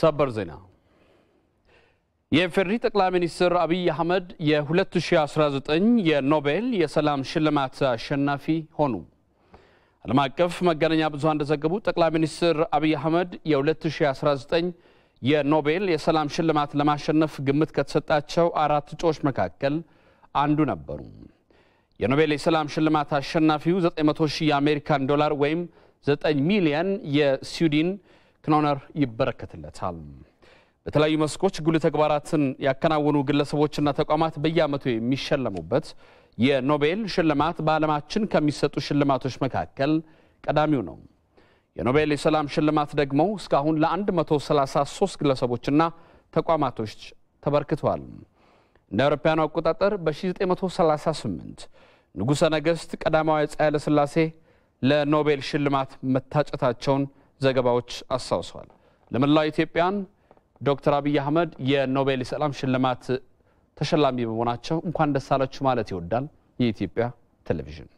ሰበር ዜና የኢፌዴሪ ጠቅላይ ሚኒስትር አብይ አህመድ የ2019 የኖቤል የሰላም ሽልማት አሸናፊ ሆኑ። ዓለም አቀፍ መገናኛ ብዙሃን እንደዘገቡ ጠቅላይ ሚኒስትር አብይ አህመድ የ2019 የኖቤል የሰላም ሽልማት ለማሸነፍ ግምት ከተሰጣቸው አራት እጩዎች መካከል አንዱ ነበሩ። የኖቤል የሰላም ሽልማት አሸናፊው 900 ሺህ የአሜሪካን ዶላር ወይም 9 ሚሊየን የስዊድን ክኖነር ይበረከትለታል። በተለያዩ መስኮች ጉልህ ተግባራትን ያከናወኑ ግለሰቦችና ተቋማት በየዓመቱ የሚሸለሙበት የኖቤል ሽልማት በዓለማችን ከሚሰጡ ሽልማቶች መካከል ቀዳሚው ነው። የኖቤል የሰላም ሽልማት ደግሞ እስካሁን ለ133 ግለሰቦችና ተቋማቶች ተበርክተዋል። እንደ አውሮፓውያኑ አቆጣጠር በ1938 ንጉሠ ነገሥት ቀዳማዊ ኃይለ ሥላሴ ለኖቤል ሽልማት መታጨታቸውን ዘገባዎች አስታውሰዋል። ለመላው ኢትዮጵያን ዶክተር አብይ አህመድ የኖቤል የሰላም ሽልማት ተሸላሚ በመሆናቸው እንኳን ደስ አላችሁ ማለት ይወዳል የኢትዮጵያ ቴሌቪዥን።